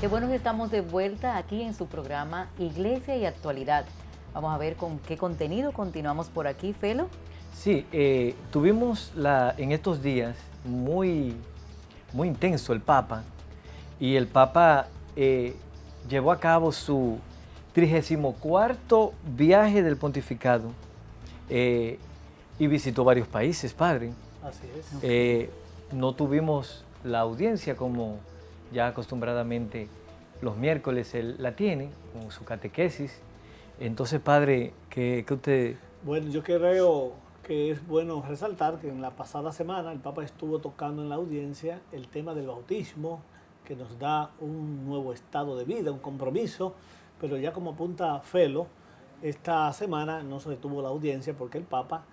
Qué bueno estamos de vuelta aquí en su programa Iglesia y Actualidad. Vamos a ver con qué contenido continuamos por aquí, Felo. Sí, eh, tuvimos en estos días muy, muy intenso el Papa y el Papa eh, llevó a cabo su 34 viaje del pontificado eh, y visitó varios países, padre. Así es. no tuvimos la audiencia como ya acostumbradamente los miércoles él la tiene con su catequesis. Entonces, padre, ¿qué, usted...? Bueno, yo creo que es bueno resaltar que en la pasada semana el Papa estuvo tocando en la audiencia el tema del bautismo, que nos da un nuevo estado de vida, un compromiso, pero ya como apunta Felo, esta semana no se detuvo la audiencia porque el Papa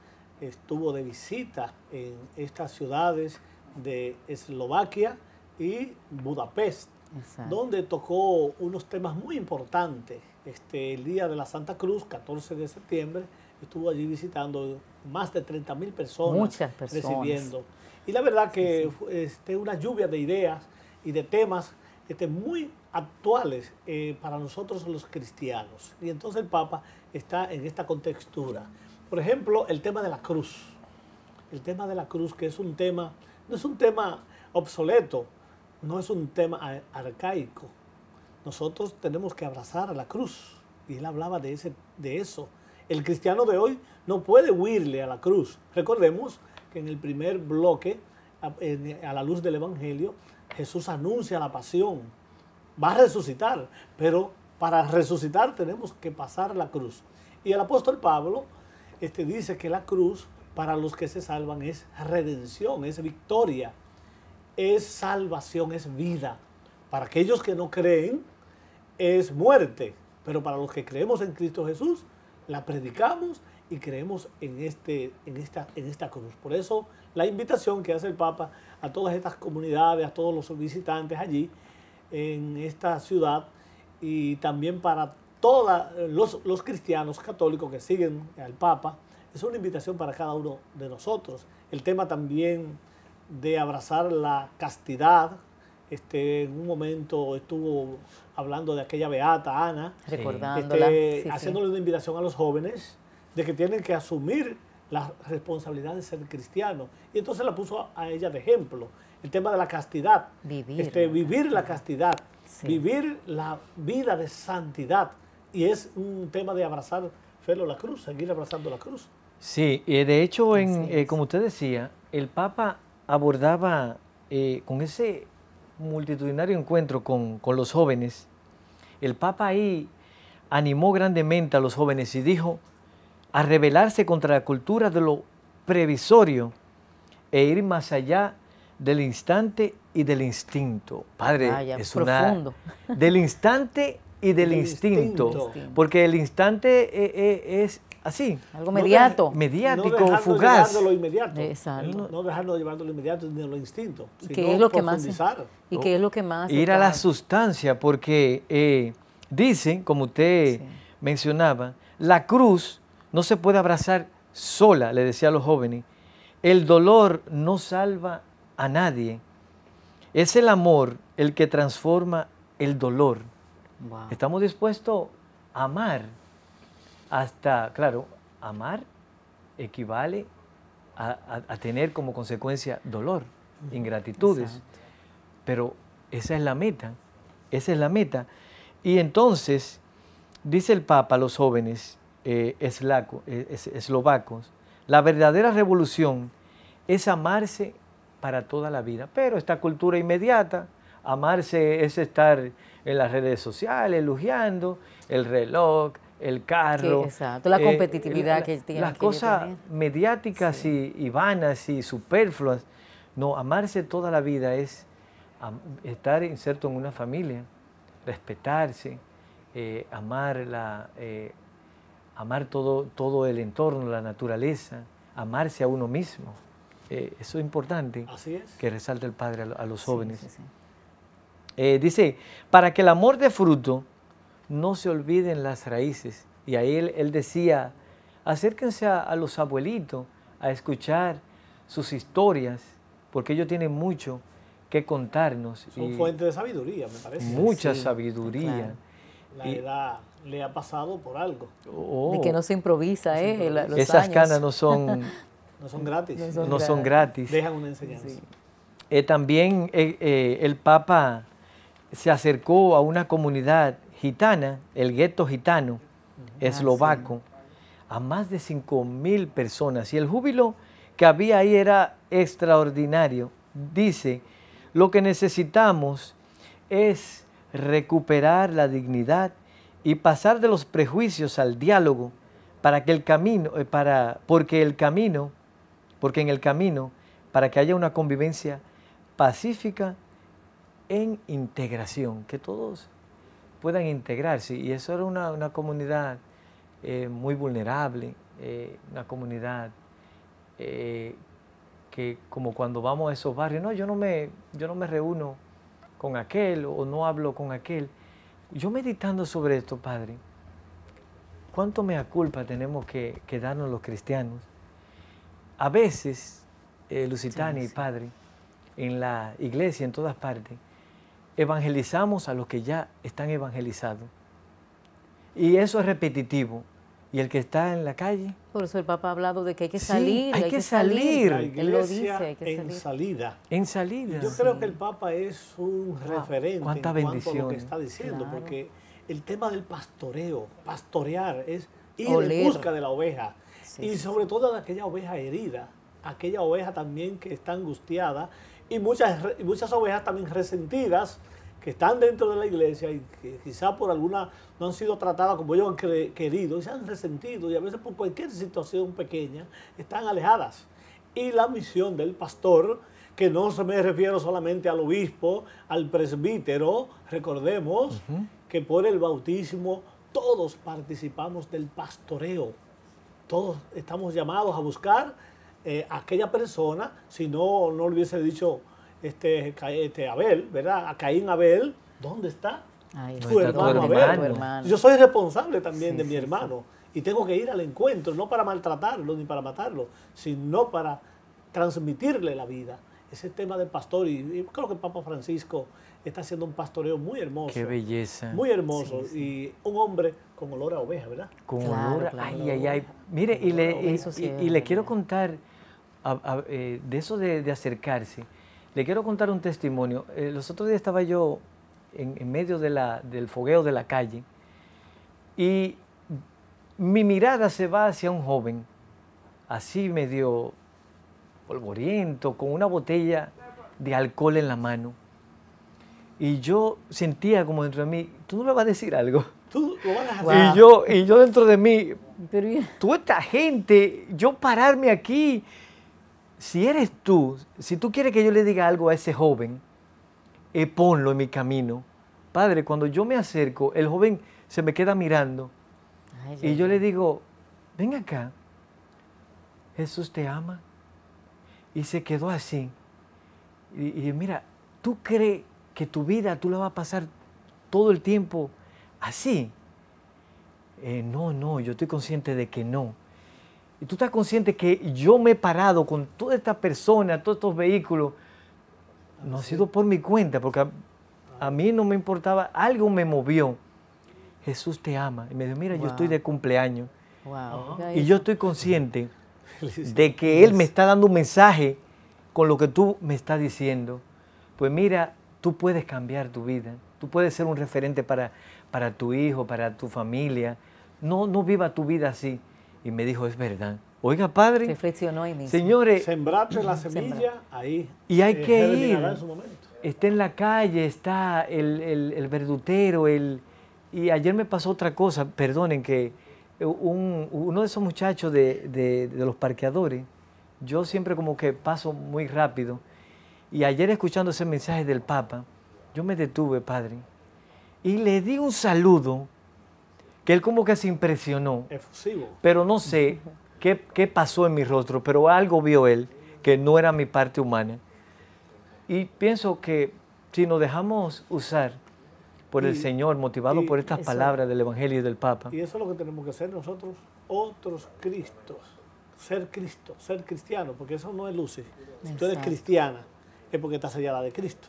estuvo de visita en estas ciudades de Eslovaquia, y Budapest, donde tocó unos temas muy importantes. Este, el día de la Santa Cruz, 14 de septiembre, estuvo allí visitando más de 30 mil personas, recibiendo. Y la verdad que sí, Este, una lluvia de ideas y de temas este, muy actuales eh, para nosotros los cristianos. Y entonces el Papa está en esta contextura. Por ejemplo, el tema de la cruz. El tema de la cruz, que es un tema, no es un tema obsoleto, no es un tema arcaico. Nosotros tenemos que abrazar a la cruz. Y él hablaba de, ese, de eso. El cristiano de hoy no puede huirle a la cruz. Recordemos que en el primer bloque, a la luz del Evangelio, Jesús anuncia la pasión. Va a resucitar, pero para resucitar tenemos que pasar la cruz. Y el apóstol Pablo este, dice que la cruz para los que se salvan es redención, es victoria es salvación, es vida. Para aquellos que no creen, es muerte. Pero para los que creemos en Cristo Jesús, la predicamos y creemos en, este, en, esta, en esta cruz. Por eso la invitación que hace el Papa a todas estas comunidades, a todos los visitantes allí, en esta ciudad, y también para todos los, los cristianos católicos que siguen al Papa, es una invitación para cada uno de nosotros. El tema también de abrazar la castidad. Este, en un momento estuvo hablando de aquella beata Ana, recordándola, este, haciéndole una invitación a los jóvenes de que tienen que asumir la responsabilidad de ser cristiano. Y entonces la puso a ella de ejemplo. El tema de la castidad. Vivir. Este, vivir la castidad. Vivir la vida de santidad. Y es un tema de abrazar, Felo, la cruz, seguir abrazando la cruz. Sí, de hecho, en, eh, como usted decía, el Papa abordaba eh, con ese multitudinario encuentro con, los jóvenes, el Papa ahí animó grandemente a los jóvenes y dijo a rebelarse contra la cultura de lo previsorio e ir más allá del instante y del instinto. Padre, ah, es profundo. del instante y del instinto, Porque el instante eh, eh, es, así. Algo mediato. mediático, fugaz. inmediato. No, dejarlo de lo inmediato ni lo instinto. ¿Y qué es lo que más? ¿Y qué es lo que más? Ir a la sustancia, porque eh, dice, dicen, como usted mencionaba, la cruz no se puede abrazar sola, le decía a los jóvenes. El dolor no salva a nadie. Es el amor el que transforma el dolor. Estamos dispuestos a amar hasta, claro, amar equivale a, tener como consecuencia dolor, ingratitudes, pero esa es la meta, esa es la meta. Y entonces, dice el Papa a los jóvenes eh, e, eslovacos, la verdadera revolución es amarse para toda la vida, pero esta cultura inmediata, amarse es estar en las redes sociales, elogiando el reloj, el carro. la eh, competitividad que tiene. Las cosas mediáticas y, vanas y superfluas. No, amarse toda la vida es estar inserto en una familia, respetarse, eh, amar, la, eh, amar todo, todo el entorno, la naturaleza, amarse a uno mismo. eso es importante que resalta el padre a, los jóvenes. dice, para que el amor dé fruto, no se olviden las raíces. Y ahí él, decía, acérquense a, los abuelitos a escuchar sus historias, porque ellos tienen mucho que contarnos. Son fuente de sabiduría, me parece. Mucha sabiduría. La edad le ha pasado por algo. y oh. que no se improvisa, Esas canas no son... no son gratis. No son, Dejan una enseñanza. Eh, también eh, eh, el Papa se acercó a una comunidad gitana, el gueto gitano, ah, eslovaco, a más de 5.000 personas. Y el júbilo que había ahí era extraordinario. Dice, lo que necesitamos es recuperar la dignidad y pasar de los prejuicios al diálogo para que el camino, eh, para, porque el camino, porque en el camino, para que haya una convivencia pacífica en integración, que todos puedan integrarse. Y eso era una, comunidad eh, muy vulnerable, eh, una comunidad eh, que como cuando vamos a esos barrios, no, yo no me, yo no me reúno con aquel o no hablo con aquel. Yo meditando sobre esto, Padre, ¿cuánto mea culpa tenemos que, que darnos los cristianos? A veces, Lusitania y Padre, en la iglesia, en todas partes, evangelizamos a los que ya están evangelizados. Y eso es repetitivo. Y el que está en la calle. Por eso el Papa ha hablado de que hay que salir. hay, que, salir. lo dice, hay que en salida. En salida. yo creo que el Papa es un referente cuánta en bendición. a lo que está diciendo, porque el tema del pastoreo, pastorear, es ir en busca de la oveja. y sobre todo de aquella oveja herida, aquella oveja también que está angustiada y muchas, muchas ovejas también resentidas que están dentro de la iglesia y que quizá por alguna no han sido tratadas como ellos han querido y se han resentido y a veces por cualquier situación pequeña están alejadas. Y la misión del pastor, que no me refiero solamente al obispo, al presbítero, recordemos que por el bautismo todos participamos del pastoreo. Todos estamos llamados a buscar eh, aquella persona, si no, no le hubiese dicho este, este, Abel, ¿verdad? A Caín Abel, ¿dónde está? Ahí tu, hermano, Abel. Yo soy responsable también de mi hermano y tengo que ir al encuentro, no para maltratarlo ni para matarlo, sino para transmitirle la vida. Ese tema del pastor, y, creo que el Papa Francisco está haciendo un pastoreo muy hermoso. Qué belleza. Muy hermoso. Y un hombre con olor a oveja, ¿verdad? Con olor, a ay, ay, ay, Mire, y le, y, le quiero contar eh, de eso de, acercarse, le quiero contar un testimonio. Eh, los otros días estaba yo en, medio del fogueo de la calle y mi mirada se va hacia un joven, así medio polvoriento, con una botella de alcohol en la mano. Y yo sentía como dentro de mí, tú no le vas a decir algo. Y yo, y yo dentro de mí, tú esta gente, yo pararme aquí si eres tú, si tú quieres que yo le diga algo a ese joven, eh, ponlo en mi camino. Padre, cuando yo me acerco, el joven se me queda mirando y yo le digo, ven acá, Jesús te ama. Y se quedó así. Y, mira, tú crees que tu vida tú la vas a pasar todo el tiempo así. Eh, no, no, yo estoy consciente de que no. Y tú estás consciente que yo me he parado con todas estas personas, todos estos vehículos. No ha sido por mi cuenta, porque a, mí no me importaba, algo me movió. Jesús te ama. Y me dijo, mira, yo estoy de cumpleaños. Y yo estoy consciente de que Él me está dando un mensaje con lo que tú me estás diciendo. Pues mira, tú puedes cambiar tu vida. Tú puedes ser un referente para, para tu hijo, para tu familia. No, no viva tu vida así y me dijo, es verdad. Oiga, padre. Señores. la semilla ahí. Y hay eh, que ir. En está en la calle, está el, verdutero, el... Y ayer me pasó otra cosa, perdonen, que uno de esos muchachos de, de los parqueadores, yo siempre como que paso muy rápido, y ayer escuchando ese mensaje del Papa, yo me detuve, padre, y le di un saludo que él como que se impresionó. Pero no sé qué, pasó en mi rostro, pero algo vio él que no era mi parte humana. Y pienso que si nos dejamos usar por el Señor, motivado por estas palabras del Evangelio y del Papa. Y eso es lo que tenemos que hacer nosotros, otros Cristos. Ser Cristo, ser cristiano, porque eso no es luce. Si tú eres cristiana, es porque estás sellada de Cristo.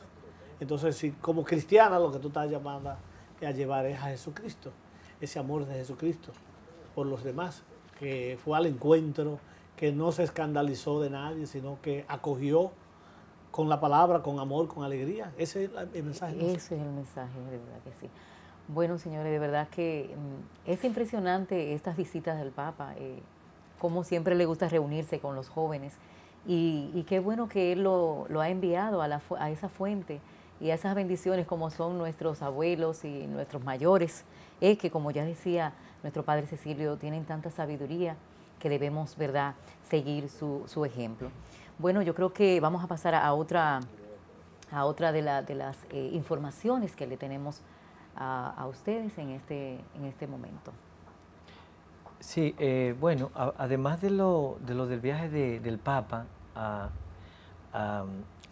Entonces, si como cristiana, lo que tú estás llamada a llevar es a Jesucristo ese amor de Jesucristo por los demás, que fue al encuentro, que no se escandalizó de nadie, sino que acogió con la palabra, con amor, con alegría. Ese es el mensaje. Ese es el mensaje, de verdad que sí. Bueno, señores, de verdad que mm, es impresionante estas visitas del Papa, eh, Cómo como siempre le gusta reunirse con los jóvenes y, qué bueno que él lo, ha enviado a esa fuente y esas bendiciones como son nuestros abuelos y nuestros mayores, es eh, que como ya decía nuestro padre Cecilio, tienen tanta sabiduría que debemos, ¿verdad?, seguir su, su ejemplo. Bueno, yo creo que vamos a pasar a otra, a otra de, la, de las eh, informaciones que le tenemos a, ustedes en este, en este momento. Sí, eh, bueno, además de lo, del viaje del Papa a,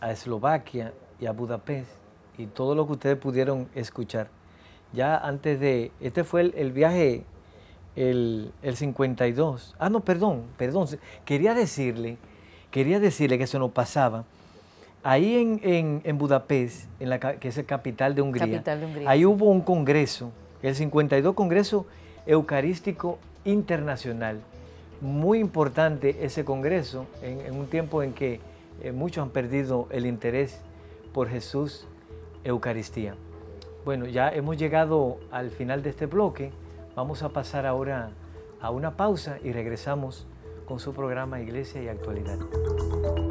a Eslovaquia, y a Budapest y todo lo que ustedes pudieron escuchar. Ya antes de, este fue el, viaje, el, 52. Ah, no, perdón, perdón. Quería decirle, quería decirle que eso no pasaba. Ahí en, Budapest, en la, que es la capital de, Hungría, ahí hubo un congreso, el 52 Congreso Eucarístico Internacional. Muy importante ese congreso en, un tiempo en que eh, muchos han perdido el interés por Jesús Eucaristía. Bueno, ya hemos llegado al final de este bloque. Vamos a pasar ahora a una pausa y regresamos con su programa Iglesia y Actualidad.